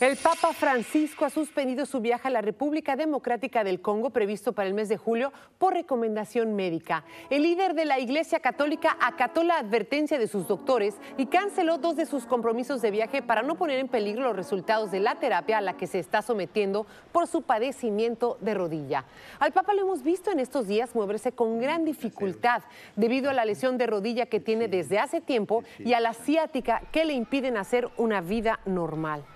El Papa Francisco ha suspendido su viaje a la República Democrática del Congo previsto para el mes de julio por recomendación médica. El líder de la Iglesia Católica acató la advertencia de sus doctores y canceló dos de sus compromisos de viaje para no poner en peligro los resultados de la terapia a la que se está sometiendo por su padecimiento de rodilla. Al Papa lo hemos visto en estos días moverse con gran dificultad debido a la lesión de rodilla que tiene desde hace tiempo y a la ciática que le impiden hacer una vida normal.